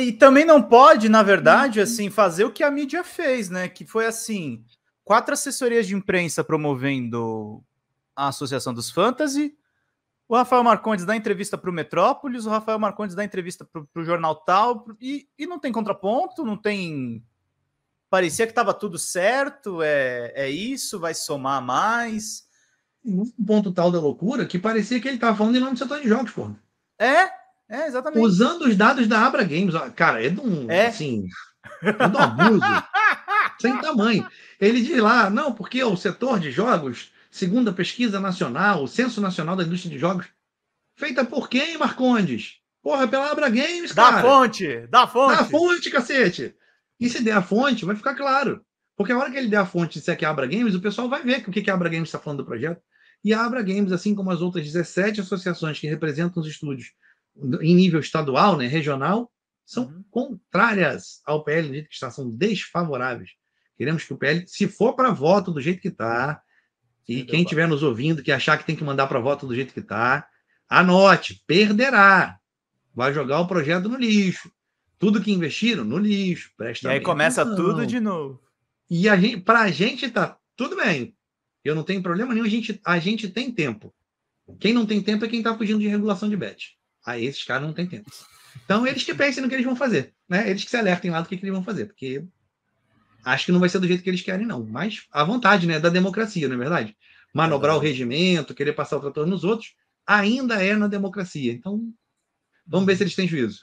E também não pode, na verdade, uhum. assim, fazer o que a mídia fez, né? Que foi assim: quatro assessorias de imprensa promovendo a Associação dos Fantasy, o Rafael Marcondes dá entrevista para o Metrópolis, o Rafael Marcondes dá entrevista para o jornal tal, e, e não tem contraponto, não tem. Parecia que estava tudo certo, é, é isso, vai somar mais. Um ponto tal da loucura que parecia que ele estava falando em nome do setor de jogos, pô. É, é, exatamente. Usando os dados da Abra Games. Cara, é de um, é? assim, é de um abuso sem tamanho. Ele diz lá, não, porque o setor de jogos, segundo a pesquisa nacional, o Censo Nacional da Indústria de Jogos, feita por quem, Marcondes? Porra, pela Abra Games, da cara. Da fonte, da fonte. Da fonte, cacete. E se der a fonte, vai ficar claro. Porque a hora que ele der a fonte e disser que é Abra Games, o pessoal vai ver o que, que a Abra Games está falando do projeto. E a Abra Games, assim como as outras 17 associações que representam os estúdios em nível estadual, né, regional, são uhum. contrárias ao PL do jeito que está, são desfavoráveis. Queremos que o PL, se for para voto do jeito que está, e quem estiver nos ouvindo que achar que tem que mandar para voto do jeito que está, anote, perderá. Vai jogar o projeto no lixo. Tudo que investiram no lixo. Presta e aí começa tudo de novo. E a gente, para a gente tá tudo bem. Eu não tenho problema nenhum. A gente, a gente tem tempo. Quem não tem tempo é quem está fugindo de regulação de bet. Aí esses caras não têm tempo. Então, eles que pensem no que eles vão fazer, né? Eles que se alertem lá do que, que eles vão fazer, porque acho que não vai ser do jeito que eles querem, não. Mas a vontade, né, da democracia, não é verdade? Manobrar o regimento, querer passar o trator nos outros, ainda é na democracia. Então, vamos ver se eles têm juízo.